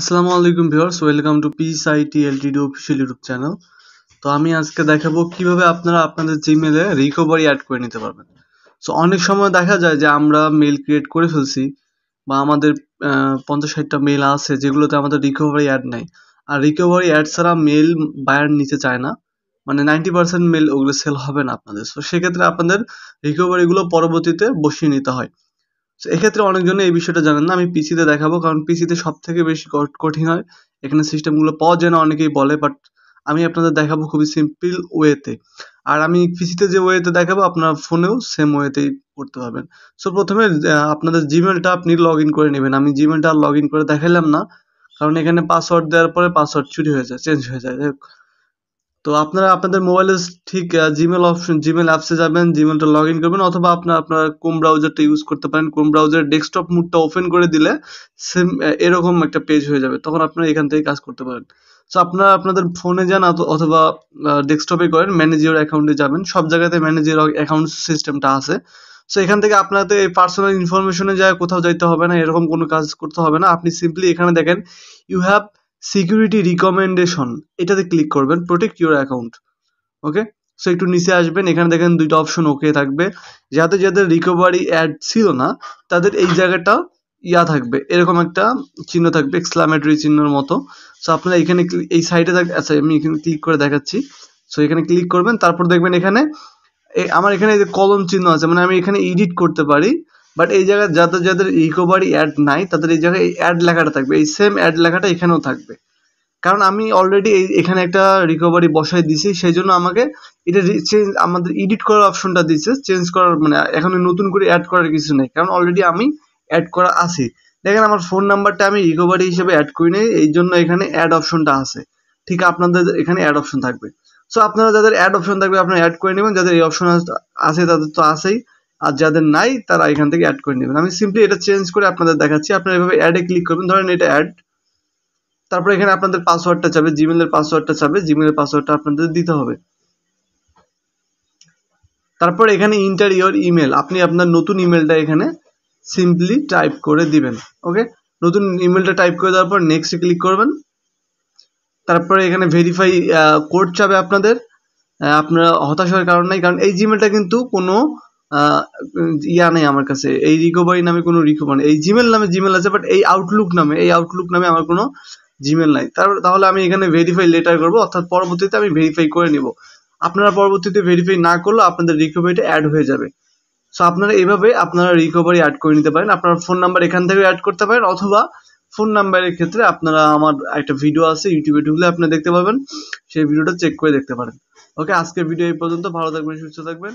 আসসালামু আলাইকুম viewers welcome to PSIT LTD official YouTube channel তো আমি আজকে দেখাবো কিভাবে আপনারা আপনাদের জিমেলে রিকভারি অ্যাড করে নিতে পারবেন সো অনেক সময় দেখা যায় যে আমরা মেল ক্রিয়েট করে ফেলছি বা আমাদের পঞ্চাশ ষাটটা মেল আছে যেগুলোতে আমাদের রিকভারি অ্যাড নেই আর রিকভারি অ্যাড ছাড়া মেল বায়ার নিতে চায় না মানে নাইনটি পার্সেন্ট মেল ওগুলো সেল হবে না আপনাদের সো সেক্ষেত্রে আপনাদের রিকভারিগুলো পরবর্তীতে বসিয়ে নিতে হয় এক্ষেত্রে অনেকজনে এই বিষয়টা জানেন না আমি পিসিতে দেখাবো কারণ পিসিতে সব থেকে বেশি কঠিন হয় এখানে সিস্টেমগুলো পাওয়া যায় না অনেকেই বলে বাট আমি আপনাদের দেখাবো খুবই সিম্পল ওয়েতে আর আমি পিসিতে যে ওয়েতে দেখাবো আপনার ফোনেও সেম ওয়েতেই করতে পারবেন সো প্রথমে আপনাদের জিমেলটা আপনি লগ ইন করে নেবেন আমি জিমেলটা লগ ইন করে দেখালাম না কারণ এখানে পাসওয়ার্ড দেওয়ার পরে পাসওয়ার্ড চুরি হয়ে যায় চেঞ্জ হয়ে যায় তো আপনারা আপনাদের মোবাইলে ঠিক জিমেল অপশন জিমেল অ্যাপসে যাবেন জিমেলটা লগ ইন করবেন অথবা আপনার আপনার কোম ব্রাউজারটা ইউজ করতে পারেন কোম ব্রাউজার ডেস্কটপ মুডটা ওপেন করে দিলে সেম এরকম একটা পেজ হয়ে যাবে তখন আপনারা এখান থেকে কাজ করতে পারেন সো আপনারা আপনাদের ফোনে যান অথবা ডেস্কটপে করেন ম্যানেজার অ্যাকাউন্টে যাবেন সব জায়গাতে ম্যানেজার অ্যাকাউন্ট সিস্টেমটা আছে সো এখান থেকে আপনাদের এই পার্সোনাল ইনফরমেশনে যায় কোথাও যাইতে হবে না এরকম কোনো কাজ করতে হবে না আপনি সিম্পলি এখানে দেখেন ইউ হ্যাভ সিকিউরিটি রিকমেন্ডেশন এটাতে ক্লিক করবেন protect your account okay so একটু নিচে আসবেন এখানে দেখেন দুইটা অপশন ওকে থাকবে যাদের যাদের রিকভারি অ্যাড ছিল না তাদের এই জায়গাটা ইয়া থাকবে এরকম একটা চিহ্ন থাকবে এক্সক্লামেটরি চিহ্নর মতো সো আপনারা এখানে এই সাইডে থাকবে আচ্ছা আমি এখানে ক্লিক করে দেখাচ্ছি সো এখানে ক্লিক করবেন তারপর দেখবেন এখানে আমার এখানে যে কলম চিহ্ন আছে মানে আমি এখানে এডিট করতে পারি বাট এই জায়গায় যাদের যাদের রিকভারি অ্যাড নাই তাদের এই জায়গায় এই অ্যাড লেখাটা থাকবে এই সেম অ্যাড লেখাটা এখানেও থাকবে কারণ আমি অলরেডি এই এখানে একটা রিকভারি বসাই দিয়েছি সেই জন্য আমাকে এটা চেঞ্জ আমাদের এডিট করার অপশনটা দিচ্ছে চেঞ্জ করার মানে এখন নতুন করে অ্যাড করার কিছু নেই কারণ অলরেডি আমি অ্যাড করা আছি দেখেন আমার ফোন নাম্বারটা আমি রিকভারি হিসেবে অ্যাড করি নাই এই জন্য এখানে অ্যাড অপশনটা আছে ঠিক আপনাদের এখানে অ্যাড অপশন থাকবে সো আপনারা যাদের অ্যাড অপশন থাকবে আপনারা অ্যাড করে নেবেন যাদের এই অপশন আছে তাদের তো আছেই আর যাদের নাই তারা এখান থেকে অ্যাড করে নেবেন আমি সিম্পলি এটা চেঞ্জ করে আপনাদের দেখাচ্ছি আপনারা এভাবে অ্যাডে ক্লিক করবেন ধরেন এটা অ্যাড তারপরে এখানে আপনাদের পাসওয়ার্ডটা চাবে জিমেলের পাসওয়ার্ডটা চাবে জিমেলের পাসওয়ার্ডটা আপনাদের দিতে হবে তারপর এখানে ইন্টার ইয়োর ইমেল আপনি আপনার নতুন ইমেলটা এখানে সিম্পলি টাইপ করে দিবেন ওকে নতুন ইমেলটা টাইপ করে দেওয়ার পর নেক্সটে ক্লিক করবেন তারপরে এখানে ভেরিফাই কোড চাবে আপনাদের আপনারা হতাশ হওয়ার কারণ নাই কারণ এই জিমেলটা কিন্তু কোনো ইয়া নেই আমার কাছে এই রিকোভারি নামে কোনো রিকোভারি এই জিমেল নামে জিমেল আছে বাট এই আউটলুক নামে এই আউটলুক নামে আমার কোনো জিমেল নাই তারপর তাহলে আমি এখানে ভেরিফাই লেটার করব অর্থাৎ পরবর্তীতে আমি ভেরিফাই করে নিব আপনারা পরবর্তীতে ভেরিফাই না করলে আপনাদের রিকোভারিটা অ্যাড হয়ে যাবে সো আপনারা এইভাবে আপনারা রিকোভারি অ্যাড করে নিতে পারেন আপনার ফোন নাম্বার এখান থেকে অ্যাড করতে পারেন অথবা ফোন নাম্বারের ক্ষেত্রে আপনারা আমার একটা ভিডিও আছে ইউটিউবে ঢুকলে আপনারা দেখতে পাবেন সেই ভিডিওটা চেক করে দেখতে পারেন ওকে আজকের ভিডিও এই পর্যন্ত ভালো থাকবেন সুস্থ থাকবেন